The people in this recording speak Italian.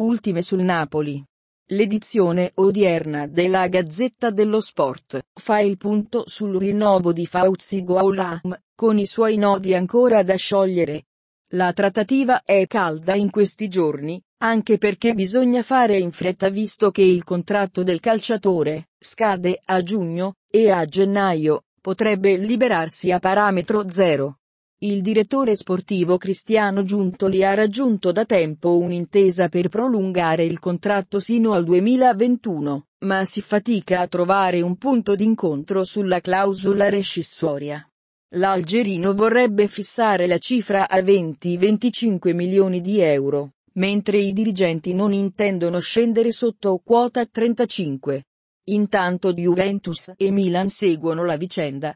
Ultime sul Napoli. L'edizione odierna della Gazzetta dello Sport fa il punto sul rinnovo di Fauzi Goulam, con i suoi nodi ancora da sciogliere. La trattativa è calda in questi giorni, anche perché bisogna fare in fretta visto che il contratto del calciatore scade a giugno e a gennaio potrebbe liberarsi a parametro zero. Il direttore sportivo Cristiano Giuntoli ha raggiunto da tempo un'intesa per prolungare il contratto sino al 2021, ma si fatica a trovare un punto d'incontro sulla clausola rescissoria. L'algerino vorrebbe fissare la cifra a 20-25 milioni di euro, mentre i dirigenti non intendono scendere sotto quota 35. Intanto Juventus e Milan seguono la vicenda,